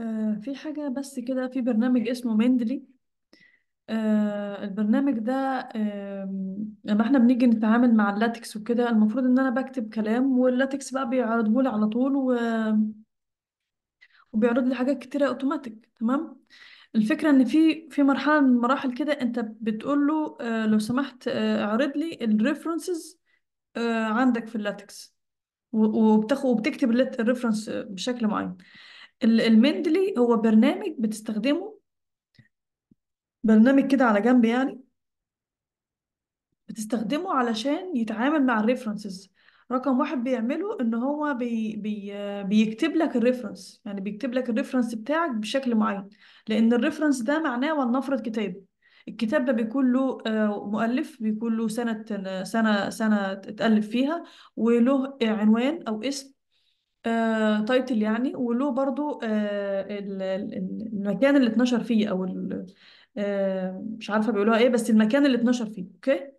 آه، في حاجة بس كده في برنامج اسمه مندلي آه، البرنامج ده لما احنا بنيجي نتعامل مع اللاتكس وكده المفروض ان انا بكتب كلام واللاتكس بقى بيعرضه لي على طول و... وبيعرض لي حاجات كتيرة اوتوماتيك تمام الفكرة ان في في مرحلة من المراحل كده انت بتقول له آه، لو سمحت اعرض لي الريفرنسز عندك في اللاتكس وبتاخد وبتكتب الريفرنس بشكل معين المندلي هو برنامج بتستخدمه برنامج كده على جنب يعني بتستخدمه علشان يتعامل مع الريفرنسز رقم واحد بيعمله ان هو بي بي بيكتب لك الريفرنس يعني بيكتب لك الريفرنس بتاعك بشكل معين لان الريفرنس ده معناه ولنفرض كتاب الكتاب ده بيكون له آه، مؤلف بيكون له سنة سنة سنة اتألف فيها وله عنوان أو اسم تايتل آه، يعني وله برضو آه، المكان اللي اتنشر فيه او آه، مش عارفه بيقولوها ايه بس المكان اللي اتنشر فيه اوكي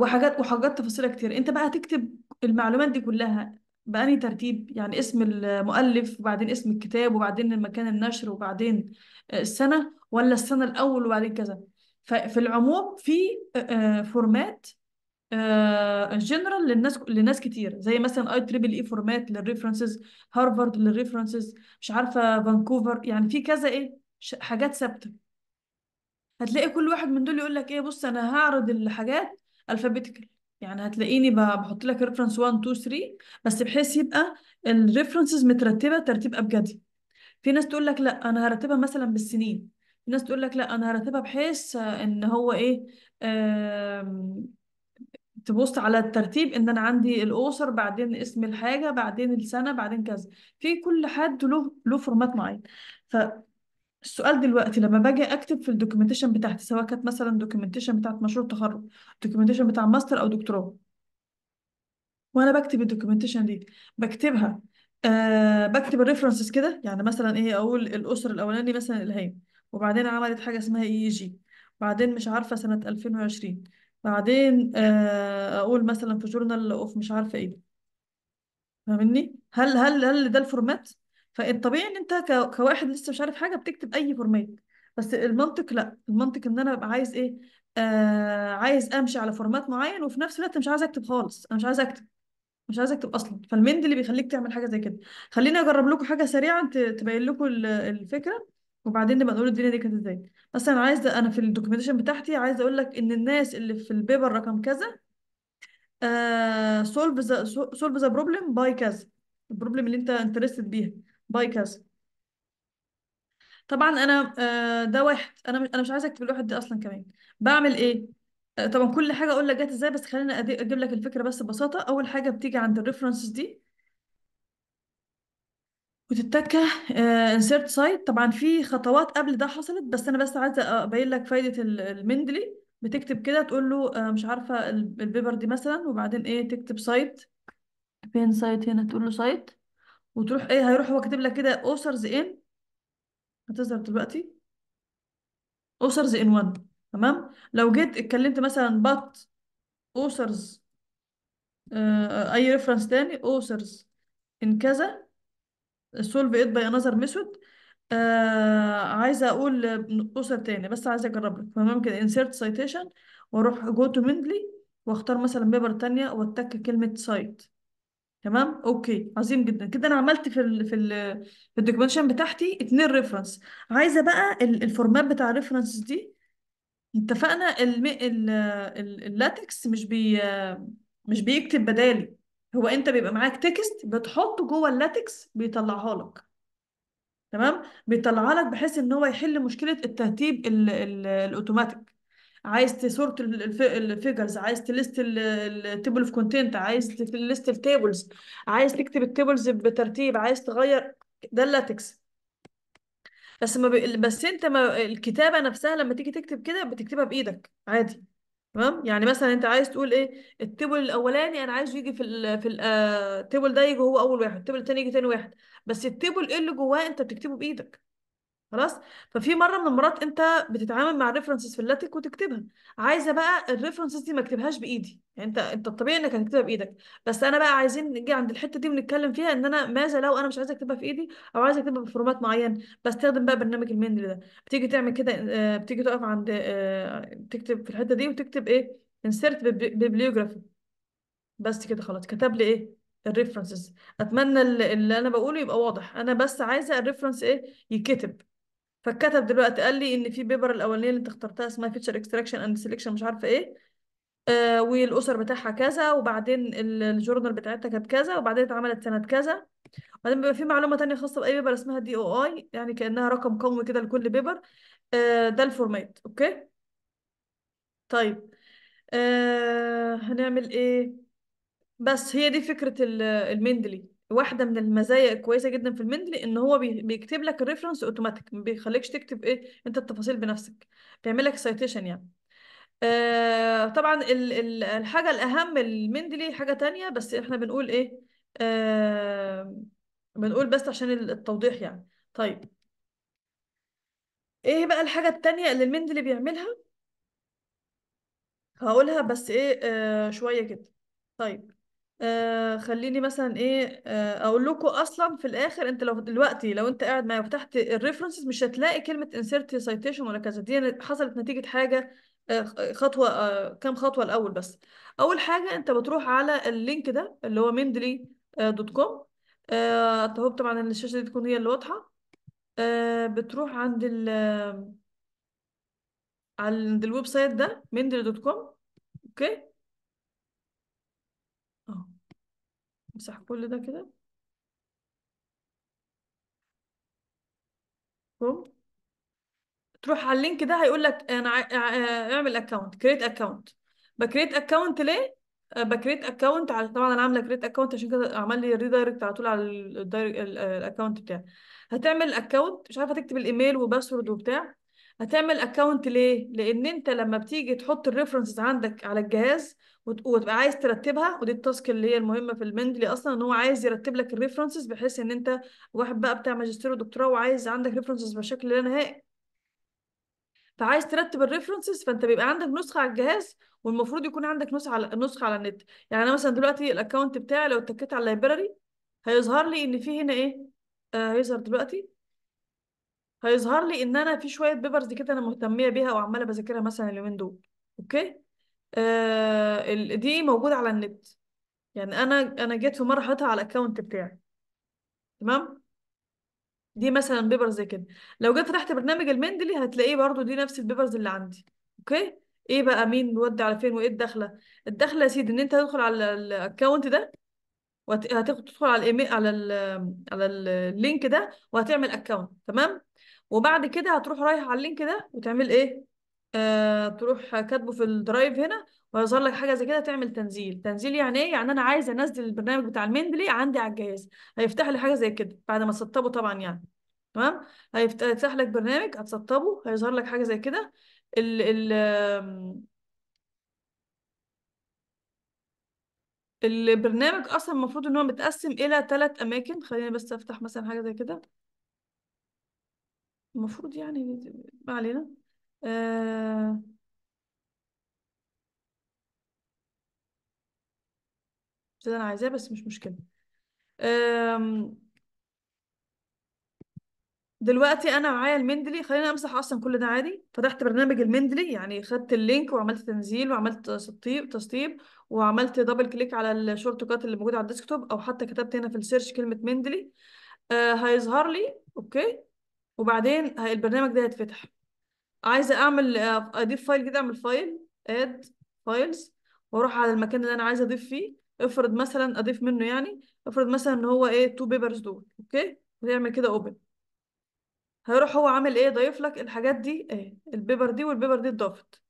وحاجات وحاجات تفاصيل كتير انت بقى هتكتب المعلومات دي كلها بأنهي ترتيب يعني اسم المؤلف وبعدين اسم الكتاب وبعدين المكان النشر وبعدين السنة ولا السنة الأول وبعدين كذا ففي العموم في فورمات جنرال آه، للناس لناس كتير زي مثلا اي تريبل اي فورمات للريفرنسز هارفارد للريفرنسز مش عارفه فانكوفر يعني في كذا ايه حاجات ثابته هتلاقي كل واحد من دول يقول لك ايه بص انا هعرض الحاجات الفابيتيكال يعني هتلاقيني بحط لك ريفرنس 1 2 3 بس بحيث يبقى الريفرنسز مترتبه ترتيب ابجدي في ناس تقول لك لا انا هرتبها مثلا بالسنين في ناس تقول لك لا انا هرتبها بحيث ان هو ايه تبص على الترتيب ان انا عندي الاسر بعدين اسم الحاجه بعدين السنه بعدين كذا في كل حد له له فورمات معين ف السؤال دلوقتي لما باجي اكتب في الدوكيومنتيشن بتاعتي سواء كانت مثلا دوكيومنتيشن بتاعت مشروع تخرج دوكيومنتيشن بتاع ماستر او دكتوراه وانا بكتب الدوكيومنتيشن دي بكتبها آه بكتب الريفرنسز كده يعني مثلا ايه اقول الاسر الاولاني مثلا الهيم وبعدين عملت حاجه اسمها اي e جي بعدين مش عارفه سنه 2020 بعدين آه، اقول مثلا في جورنال اوف مش عارفه ايه فاهمني هل هل هل ده الفورمات فالطبيعي ان انت كواحد لسه مش عارف حاجه بتكتب اي فورمات بس المنطق لا المنطق ان انا ابقى عايز ايه آه عايز امشي على فورمات معين وفي نفس الوقت مش عايز اكتب خالص انا مش عايز اكتب مش عايز اكتب اصلا فالمند اللي بيخليك تعمل حاجه زي كده خليني اجرب لكم حاجه سريعه تبين لكم الفكره وبعدين نبقى نقول الدنيا دي كانت ازاي بس انا عايزه انا في الدوكيومنتيشن بتاعتي عايزه اقول لك ان الناس اللي في البيبر رقم كذا سولف ذا سولف ذا بروبلم باي كذا البروبلم اللي انت انترستد بيها باي كذا طبعا انا آه ده واحد انا مش انا مش عايزه اكتب الواحد ده اصلا كمان بعمل ايه آه، طبعا كل حاجه اقول لك جت ازاي بس خليني اجيب لك الفكره بس ببساطه اول حاجه بتيجي عند الريفرنسز دي بتتكه انسيرت آه، سايت طبعا في خطوات قبل ده حصلت بس انا بس عايزه ابين لك فايده المندلي بتكتب كده تقول له آه، مش عارفه البيبر دي مثلا وبعدين ايه تكتب سايت فين سايت هنا تقول له سايت وتروح ايه هيروح هو كاتب لك كده اوثرز ان هتظهر دلوقتي اوثرز ان 1 تمام لو جيت اتكلمت مثلا بط اوثرز آه، اي ريفرنس تاني اوثرز ان كذا solve it by another method آه عايزه اقول اسر تاني بس عايزه اجرب لك فممكن insert citation واروح go to mendley واختار مثلا بيبر تانية واتك كلمه سايت تمام اوكي عظيم جدا كده انا عملت في ال في ال في الدوكيومنتيشن بتاعتي اتنين ريفرنس عايزه بقى الفورمات بتاع الريفرنس دي اتفقنا اللاتكس مش بي مش بيكتب بدالي هو انت بيبقى معاك تكست بتحطه جوه اللاتكس بيطلعها لك تمام بيطلعها لك بحيث ان هو يحل مشكله الترتيب الاوتوماتيك عايز تسورت الفيجرز عايز تليست التيبل اوف كونتنت عايز تليست التيبلز عايز تكتب التيبلز بترتيب عايز تغير ده اللاتكس بس ما بي... بس انت ما الكتابه نفسها لما تيجي تكتب كده بتكتبها بايدك عادي تمام يعني مثلا انت عايز تقول ايه التبل الاولاني انا عايزه يجي في ال في آه، التبل ده يجي هو اول واحد التبل التاني يجي تاني واحد بس التبل ايه اللي جواه انت بتكتبه بايدك خلاص ففي مره من المرات انت بتتعامل مع الريفرنسز في اللاتك وتكتبها عايزه بقى الريفرنسز دي ما اكتبهاش بايدي يعني انت انت الطبيعي انك هتكتبها بايدك بس انا بقى عايزين نيجي عند الحته دي ونتكلم فيها ان انا ماذا لو انا مش عايزه اكتبها في ايدي او عايزه اكتبها بفورمات معين بستخدم بقى برنامج المندل ده بتيجي تعمل كده آه، بتيجي تقف عند آه، تكتب في الحته دي وتكتب ايه انسرت بيبليوجرافي بس كده خلاص كتب لي ايه الريفرنسز اتمنى اللي انا بقوله يبقى واضح انا بس عايزه الريفرنس ايه يكتب فكتب دلوقتي قال لي ان في بيبر الاولانيه اللي انت اخترتها اسمها فيتشر اكستراكشن اند سيلكشن مش عارفه ايه آه والاسر بتاعها كذا وبعدين الجورنال بتاعتها كانت كذا وبعدين اتعملت سنه كذا وبعدين بيبقى في معلومه تانية خاصه باي بيبر اسمها دي او اي يعني كانها رقم قومي كده لكل بيبر آه ده الفورمات اوكي طيب آه هنعمل ايه بس هي دي فكره المندلي واحده من المزايا الكويسه جدا في المندلي ان هو بيكتب لك الريفرنس اوتوماتيك ما بيخليكش تكتب ايه انت التفاصيل بنفسك بيعمل لك سيتيشن يعني آه طبعا ال ال الحاجه الاهم المندلي حاجه تانية بس احنا بنقول ايه آه بنقول بس عشان التوضيح يعني طيب ايه بقى الحاجه التانية اللي المندلي بيعملها هقولها بس ايه آه شويه كده طيب آه خليني مثلا ايه آه اقول لكم اصلا في الاخر انت لو دلوقتي لو انت قاعد معايا وفتحت الريفرنسز مش هتلاقي كلمه انسيرت سيتيشن ولا كذا دي حصلت نتيجه حاجه آه خطوه آه كام خطوه الاول بس اول حاجه انت بتروح على اللينك ده اللي هو مندلي آه دوت كوم اتهوب آه، طبعا الشاشه دي تكون هي اللي واضحه آه بتروح عند ال آه، عند الويب سايت ده مندلي دوت كوم اوكي امسح كل ده كده بوم تروح على اللينك ده هيقول لك آه، انا آه، آه، اعمل اكونت كريت اكونت بكريت اكونت ليه بكريت اكونت على طبعا انا عامله كريت اكونت عشان كده عمل لي ريدايركت على طول على الاكونت بتاعي هتعمل اكونت مش عارفه تكتب الايميل وباسورد وبتاع هتعمل اكونت ليه لان انت لما بتيجي تحط الريفرنسز عندك على الجهاز وتبقى عايز ترتبها ودي التاسك اللي هي المهمه في المندلي اصلا ان هو عايز يرتب لك الريفرنسز بحيث ان انت واحد بقى بتاع ماجستير ودكتوراه وعايز عندك ريفرنسز بشكل لا نهائي فعايز ترتب الريفرنسز فانت بيبقى عندك نسخه على الجهاز والمفروض يكون عندك نسخه على نسخه على النت يعني انا مثلا دلوقتي الاكونت بتاعي لو اتكيت على اللايبراري هيظهر لي ان في هنا ايه آه هيظهر دلوقتي هيظهر لي ان انا في شويه بيبرز كده انا مهتميه بيها وعماله بذاكرها مثلا اليومين دول اوكي آه ال- دي موجودة على النت يعني انا انا جيت في مرة حطيتها على الاكونت بتاعي تمام دي مثلا بيبر زي كده لو جيت فتحت برنامج المندلي هتلاقيه برضو دي نفس البيبرز اللي عندي اوكي ايه بقى مين بيودي على فين وايه الدخله الدخله يا سيدي ان انت هتدخل على الاكونت ده وهتدخل على الايميل على ال على اللينك ده وهتعمل اكونت تمام وبعد كده هتروح رايح على اللينك ده وتعمل ايه آه، تروح كاتبه في الدرايف هنا ويظهر لك حاجه زي كده تعمل تنزيل تنزيل يعني ايه يعني انا عايزه انزل البرنامج بتاع المندلي عندي على الجهاز هيفتح لي حاجه زي كده بعد ما سطبه طبعا يعني تمام هيفتح لك برنامج هتسطبه هيظهر لك حاجه زي كده ال ال البرنامج اصلا المفروض ان هو متقسم الى ثلاث اماكن خليني بس افتح مثلا حاجه زي كده المفروض يعني ما علينا آه مش انا عايزاه بس مش مشكلة آم، دلوقتي انا معايا المندلي خلينا امسح اصلا كل ده عادي فتحت برنامج المندلي يعني خدت اللينك وعملت تنزيل وعملت تسطيب تسطيب وعملت دبل كليك على الشورت كات اللي موجود على الديسكتوب او حتى كتبت هنا في السيرش كلمة مندلي آه هيظهر لي اوكي وبعدين البرنامج ده هيتفتح عايزه اعمل اضيف فايل كده اعمل فايل اد فايلز واروح على المكان اللي انا عايزه اضيف فيه افرض مثلا اضيف منه يعني افرض مثلا ان هو ايه تو بيبرز دول اوكي ويعمل كده اوبن هيروح هو عامل ايه ضايف لك الحاجات دي ايه البيبر دي والبيبر دي اتضافت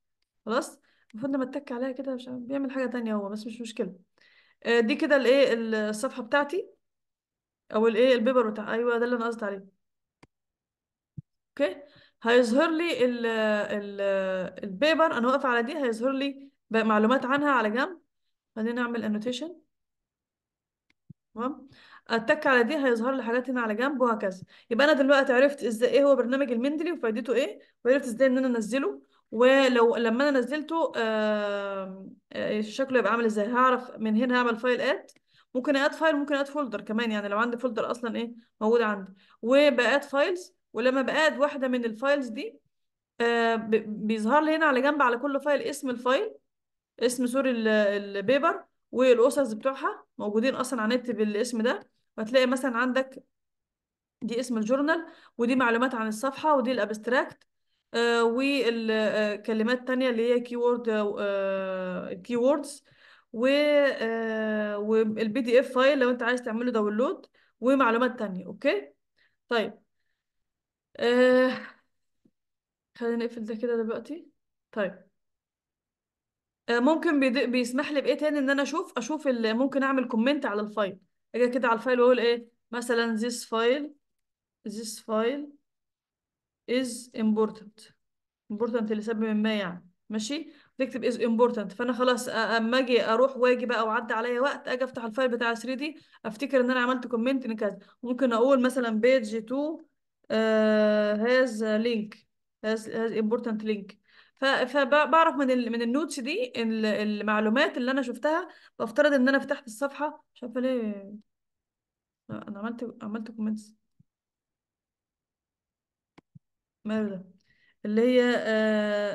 خلاص المفروض لما اتك عليها كده مش بيعمل حاجه تانية هو بس مش مشكله آه، دي كده الايه الصفحه بتاعتي او الايه البيبر بتاع ايوه ده اللي انا قصدي عليه اوكي هيظهر لي ال ال البيبر انا واقفه على دي هيظهر لي معلومات عنها على جنب خلينا نعمل انوتيشن تمام اتك على دي هيظهر لي حاجات هنا على جنب وهكذا يبقى انا دلوقتي عرفت ازاي ايه هو برنامج المندلي وفائدته ايه وعرفت ازاي ان انا انزله ولو لما انا نزلته آه شكله يبقى عامل ازاي هعرف من هنا هعمل فايل اد ممكن اد فايل ممكن اد فولدر كمان يعني لو عندي فولدر اصلا ايه موجود عندي وبقات فايلز ولما بقاد واحده من الفايلز دي آه، بيظهر لي هنا على جنب على كل فايل اسم الفايل اسم سوري البيبر والاسس بتوعها موجودين اصلا على النت بالاسم ده وهتلاقي مثلا عندك دي اسم الجورنال ودي معلومات عن الصفحه ودي الابستراكت آه والكلمات آه، التانية اللي هي كيورد آه الكيوردز آه، و والبي دي اف فايل لو انت عايز تعمله داونلود ومعلومات تانية اوكي طيب آه خلينا نقفل ده كده دلوقتي طيب آه ممكن بيد... بيسمح لي بايه تاني ان انا اشوف اشوف اللي ممكن اعمل كومنت على الفايل اجي كده على الفايل واقول ايه مثلا this file this file is important important لسبب ما يعني ماشي تكتب is important فانا خلاص اما اجي اروح واجي بقى وعدى عليا وقت اجي افتح الفايل بتاع 3 دي افتكر ان انا عملت كومنت ان كذا ممكن اقول مثلا page 2 هاز لينك هاز هاز امبورتنت لينك فبعرف من من النوتس دي المعلومات اللي انا شفتها بفترض ان انا فتحت الصفحه مش عارفه ليه انا عملت عملت كومنتس ماله ده اللي هي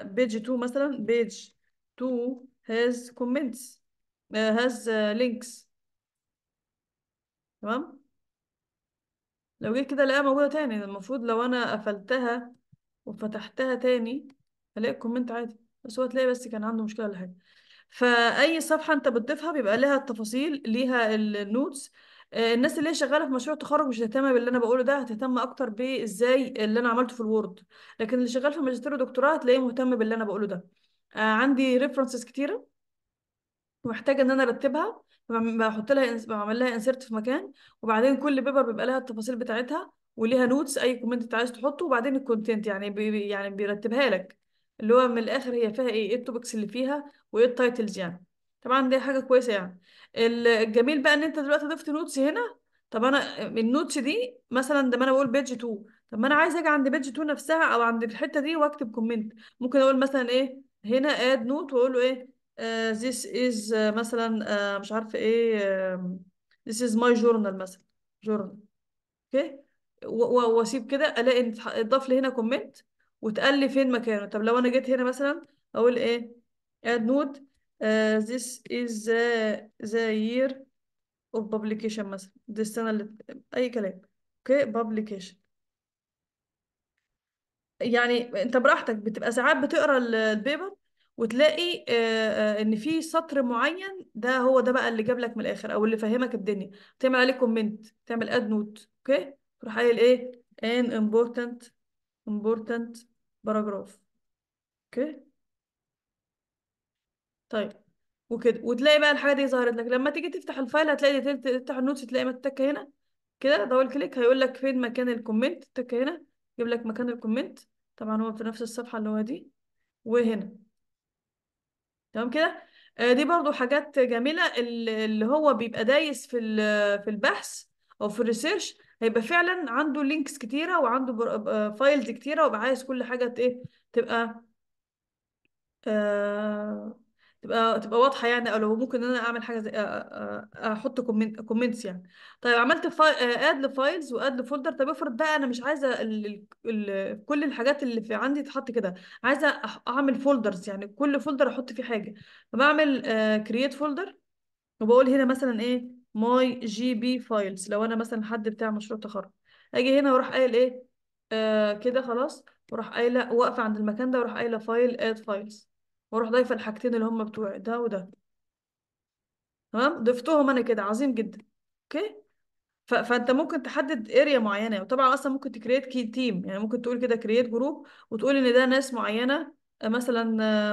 بيج آه، 2 مثلا بيج 2 هاز كومنتس هاز لينكس تمام لو جيت كده الاقيها موجودة تاني المفروض لو انا قفلتها وفتحتها تاني هلاقي الكومنت عادي بس هو تلاقي بس كان عنده مشكلة ولا حاجة فأي صفحة أنت بتضيفها بيبقى لها التفاصيل ليها النوتس آه، الناس اللي هي شغاله في مشروع التخرج مش هتهتم باللي انا بقوله ده هتهتم اكتر بازاي اللي انا عملته في الوورد لكن اللي شغال في ماجستير ودكتوراه هتلاقيه مهتم باللي انا بقوله ده آه، عندي ريفرنسز كتيره ومحتاجه ان انا ارتبها بحط لها بعمل لها انسيرت في مكان وبعدين كل بيبر بيبقى لها التفاصيل بتاعتها وليها نوتس اي كومنت انت عايز تحطه وبعدين الكونتنت يعني بي يعني بيرتبها لك اللي هو من الاخر هي فيها ايه ايه التوبكس اللي فيها وايه التايتلز يعني طبعا دي حاجه كويسه يعني الجميل بقى ان انت دلوقتي ضفت نوتس هنا طب انا النوتس دي مثلا ده ما انا بقول بيج 2 طب ما انا عايز اجي عند بيج 2 نفسها او عند الحته دي واكتب كومنت ممكن اقول مثلا ايه هنا اد نوت واقول له ايه آه، this is uh, مثلا uh, مش عارفه ايه uh, this is my journal مثلا journal اوكي okay. واسيب كده الاقي ان اتضاف لي هنا كومنت وتقال لي فين مكانه طب لو انا جيت هنا مثلا اقول ايه add note this is the, the year of publication مثلا دي السنه اللي اي كلام اوكي okay. publication يعني انت براحتك بتبقى ساعات بتقرا البيبر وتلاقي آه، آه، ان في سطر معين ده هو ده بقى اللي جاب لك من الاخر او اللي فهمك الدنيا تعمل عليه كومنت تعمل اد نوت اوكي تروح قايل ايه ان امبورتنت امبورتنت باراجراف اوكي طيب وكده وتلاقي بقى الحاجه دي ظهرت لك لما تيجي تفتح الفايل هتلاقي تفتح النوتس تلاقي متك هنا كده دبل كليك هيقول لك فين مكان الكومنت تك هنا يجيب لك مكان الكومنت طبعا هو في نفس الصفحه اللي هو دي وهنا تمام كده آه، دي برضو حاجات جميلة اللي هو بيبقى دايس في في البحث أو في الريسيرش هيبقى فعلا عنده لينكس كتيرة وعنده فايلز آه، كتيرة ويبقى عايز كل حاجة إيه تبقى آه تبقى تبقى واضحه يعني او لو ممكن ان انا اعمل حاجه زي احط كومنت كومنتس يعني طيب عملت اد آه، لفايلز واد لفولدر طب افرض بقى انا مش عايزه كل الحاجات اللي في عندي تتحط كده عايزه اعمل فولدرز يعني كل فولدر احط فيه حاجه فبعمل كرييت فولدر وبقول هنا مثلا ايه ماي جي بي فايلز لو انا مثلا حد بتاع مشروع تخرج اجي هنا واروح قايل ايه آه كده خلاص واروح قايله واقفه عند المكان ده واروح قايله فايل اد فايلز واروح ضايفه الحاجتين اللي هم بتوع ده وده تمام ضفتهم انا كده عظيم جدا اوكي فانت ممكن تحدد اريا معينه وطبعا اصلا ممكن تكريت كي تيم يعني ممكن تقول كده كريت جروب وتقول ان ده ناس معينه آه، مثلا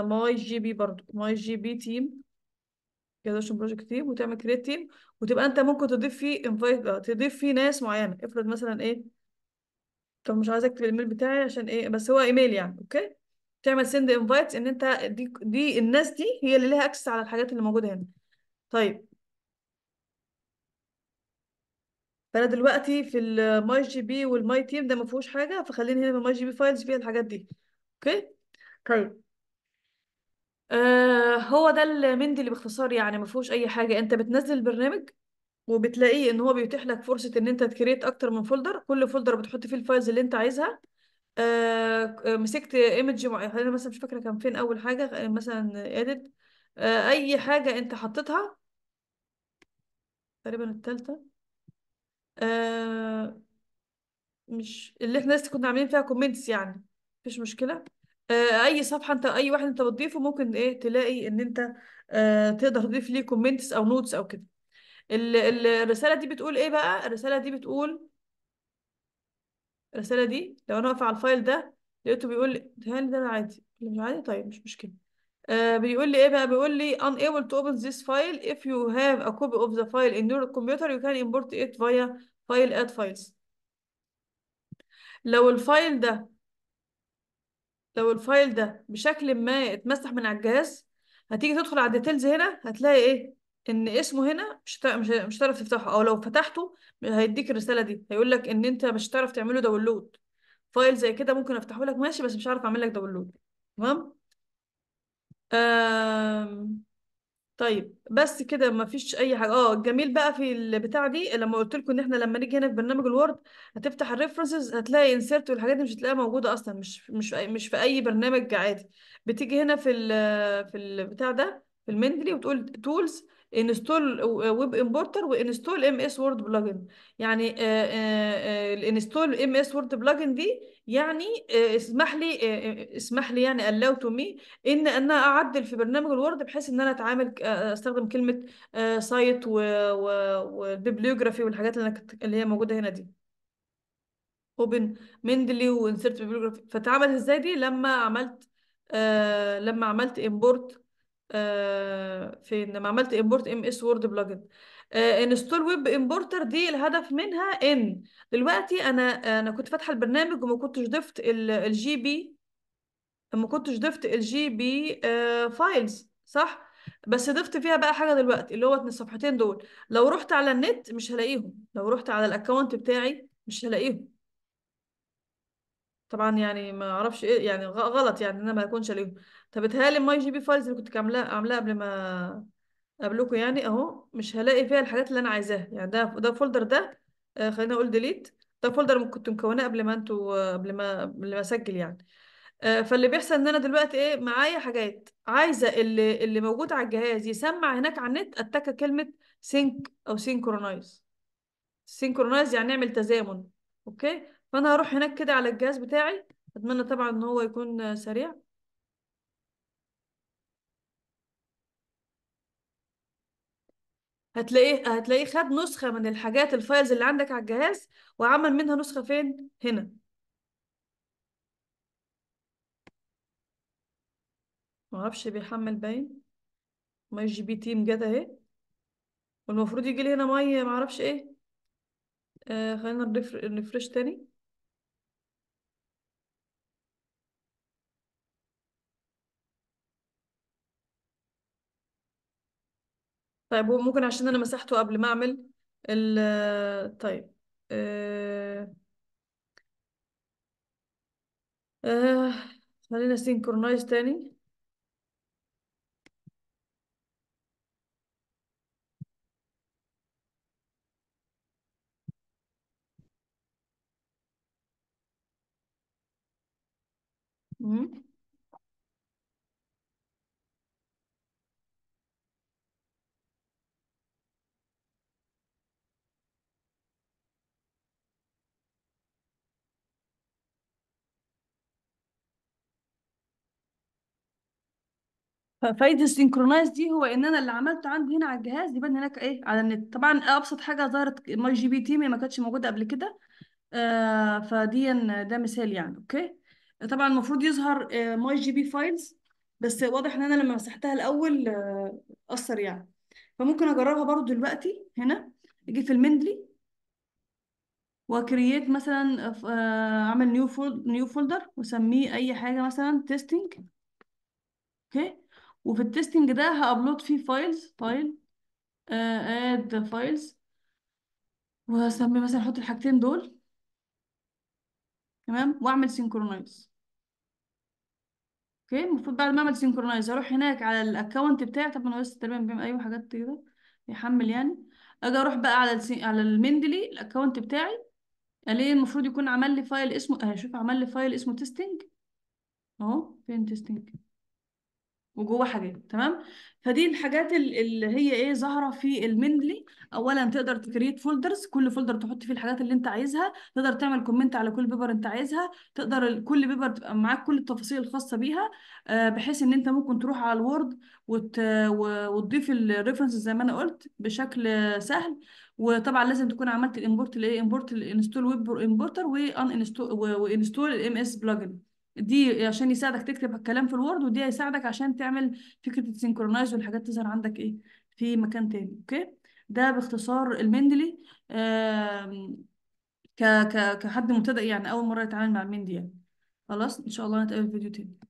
ماي جي بي برضو ماي جي بي تيم كده عشان بروجكت تيم وتعمل كريت تيم وتبقى انت ممكن تضيف فيه انفايت آه، تضيف فيه ناس معينه افرض مثلا ايه طب مش عايز اكتب الايميل بتاعي عشان ايه بس هو ايميل يعني اوكي تعمل سند انفايتس ان انت دي دي الناس دي هي اللي ليها اكسس على الحاجات اللي موجوده هنا طيب فانا دلوقتي في الماي جي بي والماي تيم ده ما فيهوش حاجه فخليني هنا في الماي جي بي فايلز فيها الحاجات دي اوكي طيب آه هو ده المندي اللي باختصار يعني ما فيهوش اي حاجه انت بتنزل البرنامج وبتلاقيه ان هو بيتيح لك فرصه ان انت تكريت اكتر من فولدر كل فولدر بتحط فيه الفايلز اللي انت عايزها آه، مسكت ايمج انا مثلا مش فاكره كان فين اول حاجه آه، مثلا اديت آه، اي حاجه انت حطيتها تقريبا الثالثه مش اللي احنا لسه كنا عاملين فيها كومنتس يعني مفيش مشكلة اي صفحة انت اي واحد انت بتضيفه ممكن ايه تلاقي ان انت تقدر تضيف ليه كومنتس او نوتس او كده الرسالة دي بتقول ايه بقى الرسالة دي بتقول الرسالة دي لو أنا واقفة على الفايل ده لقيته بيقول لي تهاني ده عادي مش عادي طيب مش مشكلة آه بيقول لي إيه بقى بيقول لي unable to open this file if you have a copy of the file in your computer you can import it via file add files لو الفايل ده لو الفايل ده بشكل ما اتمسح من على الجهاز هتيجي تدخل على الديتيلز هنا هتلاقي ايه ان اسمه هنا مش مش هتعرف تفتحه او لو فتحته هيديك الرساله دي هيقول لك ان انت مش هتعرف تعمله داونلود فايل زي كده ممكن افتحه لك ماشي بس مش هعرف اعمل لك داونلود تمام آم، طيب بس كده ما فيش اي حاجه اه الجميل بقى في البتاع دي لما قلت لكم ان احنا لما نيجي هنا في برنامج الوورد هتفتح الريفرنسز هتلاقي انسيرت والحاجات دي مش هتلاقيها موجوده اصلا مش مش في أي- مش في اي برنامج عادي بتيجي هنا في ال في البتاع ده في المندلي وتقول تولز انستول ويب امبورتر وانستول ام اس وورد بلجن يعني الانستول ام اس وورد بلجن دي يعني آه، اسمح لي آه، آه، اسمح لي يعني allow تو me ان انا اعدل في برنامج الوورد بحيث ان انا اتعامل استخدم كلمه سايت والبيبليوجرافي والحاجات اللي, هي موجوده هنا دي اوبن مندلي وانسرت بيبليوجرافي فتعمل ازاي دي لما عملت لما عملت امبورت آه، في لما عملت امبورت ام اس وورد بلجن انستول ويب امبورتر دي الهدف منها ان دلوقتي انا انا كنت فاتحه البرنامج وما كنتش ضفت الجي بي ما كنتش ضفت الجي بي فايلز صح بس ضفت فيها بقى حاجه دلوقتي اللي هو الصفحتين دول لو رحت على النت مش هلاقيهم لو رحت على الاكونت بتاعي مش هلاقيهم طبعا يعني ما اعرفش ايه يعني غلط يعني ان انا ما اكونش ليهم طب اتهيألي الماي جي بي فايلز اللي كنت عاملاها عاملاه قبل ما قبلكم يعني اهو مش هلاقي فيها الحاجات اللي انا عايزاها يعني ده ده فولدر ده آه، خلينا اقول ديليت ده فولدر كنت مكوناه قبل ما انتوا قبل ما قبل ما اسجل يعني آه، فاللي بيحصل ان انا دلوقتي ايه معايا حاجات عايزه اللي اللي موجود على الجهاز يسمع هناك على النت اتك كلمه سينك او سينكرونايز سينكرونايز يعني نعمل تزامن اوكي فانا هروح هناك كده على الجهاز بتاعي اتمنى طبعا ان هو يكون سريع هتلاقيه هتلاقيه خد نسخة من الحاجات الفايلز اللي عندك على الجهاز وعمل منها نسخة فين هنا معرفش بيحمل باين ماي جي بي تي مجد اهي والمفروض يجي لي هنا ماي معرفش ايه آه خلينا نفرش تاني طيب هو ممكن عشان انا مسحته قبل ما اعمل ال طيب آه... آه... خلينا سينكرونايز تاني مم. ففايده السينكرونايز دي هو ان انا اللي عملته عندي هنا على الجهاز يبان هناك ايه على النت طبعا ابسط حاجه ظهرت ماي جي بي تي ما كانتش موجوده قبل كده آه فدي ده مثال يعني اوكي طبعا المفروض يظهر آه، ماي جي بي فايلز بس واضح ان انا لما مسحتها الاول آه اثر يعني فممكن اجربها برضو دلوقتي هنا اجي في المندلي وكرييت مثلا آه، اعمل نيو فولدر واسميه اي حاجه مثلا تيستينج اوكي وفي التستنج ده هابلود فيه فايلز فايل اد فايلز وهسمي مثلا احط الحاجتين دول تمام واعمل سينكرونايز اوكي المفروض بعد ما اعمل سينكرونايز اروح هناك على الاكونت بتاعي طب انا لسه تقريبا بيعمل ايوه حاجات كده يحمل يعني اجي اروح بقى على السي... على المندلي الاكونت بتاعي الاقي المفروض يكون عمل لي فايل اسمه آه، شوف عمل لي فايل اسمه تيستينج اهو فين تيستينج وجوه حاجات تمام فدي الحاجات اللي هي ايه ظاهره في المندلي اولا تقدر تكريت فولدرز كل فولدر تحط فيه الحاجات اللي انت عايزها تقدر تعمل كومنت على كل بيبر انت عايزها تقدر كل بيبر تبقى معاك كل التفاصيل الخاصه بيها آه، بحيث ان انت ممكن تروح على الوورد وت... وتضيف الريفرنسز زي ما انا قلت بشكل سهل وطبعا لازم تكون عملت الامبورت الايه امبورت الانستول ويب امبورتر وان انستول وانستول الام اس بلجن دي عشان يساعدك تكتب الكلام في الوورد ودي هيساعدك عشان تعمل فكره السينكرونايز والحاجات تظهر عندك ايه في مكان تاني اوكي ده باختصار المندلي ك ك كحد مبتدئ يعني اول مره يتعامل مع المندي يعني خلاص ان شاء الله نتقابل في فيديو تاني